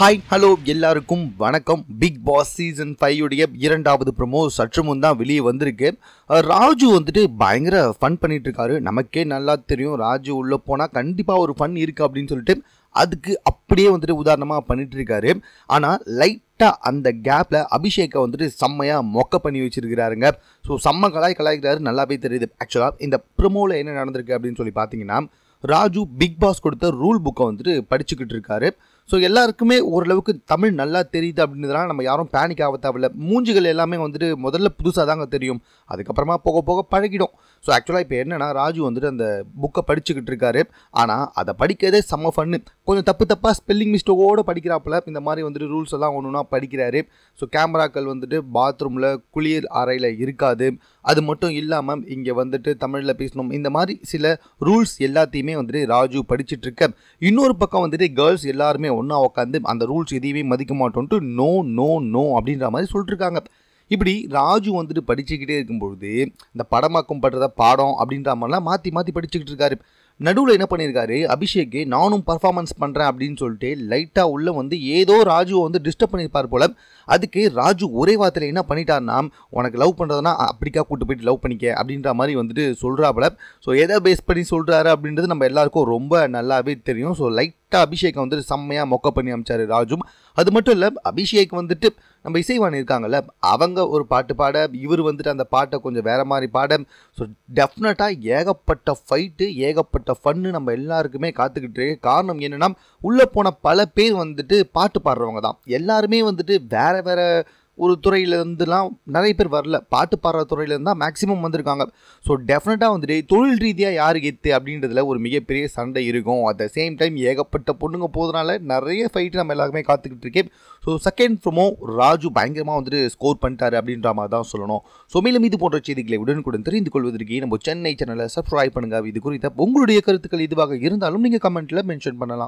hi hello எல்லாருக்கும் வணக்கம் big Boss season உடைய இரண்டாவது ப்ரொமோ சற்று முன் தான் வெளியே வந்திருக்கு ராஜு வந்துட்டு பயங்கர ஃபன் இருக்காரு நமக்கே நல்லா தெரியும் ராஜு உள்ளே போனால் கண்டிப்பாக ஒரு ஃபன் இருக்குது அப்படின்னு சொல்லிட்டு அதுக்கு அப்படியே வந்துட்டு உதாரணமாக இருக்காரு ஆனால் லைட்டாக அந்த கேப்பில் அபிஷேக்கை வந்துட்டு செம்மையாக மொக்க பண்ணி வச்சிருக்கிறாருங்க ஸோ செம்ம கலாய் கலாய்க்கிறாரு நல்லாவே தெரியுது ஆக்சுவலாக இந்த ப்ரொமோவில் என்ன நடந்திருக்கு அப்படின்னு சொல்லி பார்த்தீங்கன்னா ராஜு பிக் பாஸ் கொடுத்த ரூல் புக்கை வந்துட்டு படிச்சுக்கிட்டு இருக்காரு ஸோ எல்லாருக்குமே ஓரளவுக்கு தமிழ் நல்லா தெரியுது அப்படின்றதுனால நம்ம யாரும் பேனிக் ஆக தேவையில்ல மூஞ்சிகள் எல்லாமே வந்துட்டு முதல்ல புதுசாக தாங்க தெரியும் அதுக்கப்புறமா போக போக பழகிடும் ஸோ ஆக்சுவலாக இப்போ என்னென்னா ராஜு வந்துட்டு அந்த புக்கை படிச்சுக்கிட்டு இருக்காரு ஆனால் அதை படிக்கிறதே செம்ம ஃபன்னு கொஞ்சம் தப்பு தப்பாக ஸ்பெல்லிங் மிஸ்டேக்கோடு படிக்கிறாப்புல இந்த மாதிரி வந்துட்டு ரூல்ஸ் எல்லாம் ஒன்று ஒன்றா படிக்கிறாரு ஸோ கேமராக்கள் வந்துட்டு பாத்ரூமில் குளிர் அறையில் இருக்காது அது மட்டும் இல்லாமல் இங்கே வந்துட்டு தமிழில் பேசணும் இந்த மாதிரி சில ரூல்ஸ் எல்லாத்தையுமே வந்துட்டு ராஜு படிச்சுட்டு இருக்க இன்னொரு பக்கம் வந்துட்டு கேர்ள்ஸ் எல்லாருமே உடனே ஒன்றா உட்காந்து அந்த ரூல்ஸ் எதையுமே மதிக்க மாட்டோன்ட்டு நோ நோ நோ அப்படின்ற மாதிரி சொல்லிட்டுருக்காங்க இப்படி ராஜு வந்துட்டு படிச்சுக்கிட்டே இருக்கும்பொழுது இந்த படமாக்கம் படுறத பாடம் அப்படின்ற மாதிரிலாம் மாற்றி மாற்றி படிச்சுக்கிட்டு இருக்காரு நடுவில் என்ன பண்ணியிருக்காரு அபிஷேக்கு நானும் பர்ஃபார்மன்ஸ் பண்ணுறேன் அப்படின்னு சொல்லிட்டு லைட்டாக உள்ளே வந்து ஏதோ ராஜுவை வந்து டிஸ்டர்ப் பண்ணியிருப்பார் போல அதுக்கு ராஜு ஒரே வார்த்தையில் என்ன பண்ணிட்டார்னா உனக்கு லவ் பண்ணுறதுனா அப்படிக்கா கூட்டு போயிட்டு லவ் பண்ணிக்க அப்படின்ற மாதிரி வந்துட்டு சொல்கிறா போல ஸோ எதை பேஸ் பண்ணி சொல்கிறாரு அப்படின்றது நம்ம எல்லாருக்கும் ரொம்ப நல்லாவே தெரியும் ஸோ லைட் கரெக்டாக அபிஷேக் வந்துட்டு செம்மையாக மொக்க பண்ணி அமைச்சார் ராஜும் அது மட்டும் இல்லை அபிஷேக் வந்துட்டு நம்ம இசைவாணி இருக்காங்கல்ல அவங்க ஒரு பாட்டு பாட இவர் வந்துட்டு அந்த பாட்டை கொஞ்சம் வேறு மாதிரி பாட ஸோ டெஃபினட்டாக ஏகப்பட்ட ஃபைட்டு ஏகப்பட்ட ஃபன்னு நம்ம எல்லாருக்குமே காத்துக்கிட்டு இருக்கு காரணம் என்னென்னா உள்ளே போன பல பேர் வந்துட்டு பாட்டு பாடுறவங்க தான் எல்லாருமே வந்துட்டு வேறு வேறு ஒரு துறையிலேருந்துலாம் நிறைய பேர் வரல பாட்டு பாடுற துறையிலேருந்து தான் மேக்ஸிமம் வந்திருக்காங்க ஸோ டெஃபினட்டாக வந்துட்டு தொழில் ரீதியாக யார் கெத்து அப்படின்றதுல ஒரு மிகப்பெரிய சண்டை இருக்கும் அட் த சேம் டைம் ஏகப்பட்ட பொண்ணுங்க போதுனால நிறைய ஃபைட் நம்ம எல்லாருமே காத்துக்கிட்டு இருக்கேன் ஸோ செகண்ட் ஃப்ரமோ ராஜு பயங்கரமாக வந்துட்டு ஸ்கோர் பண்ணிட்டாரு அப்படின்ற மாதிரி தான் சொல்லணும் ஸோ மேலும் இது போன்ற செய்திகளை உடனுக்குடன் தெரிந்து கொள்வதற்கு நம்ம சென்னை சேனலை சப்ஸ்கிரைப் பண்ணுங்கள் இது குறித்த உங்களுடைய கருத்துக்கள் இதுவாக இருந்தாலும் நீங்கள் கமெண்ட்டில் மென்ஷன் பண்ணலாம்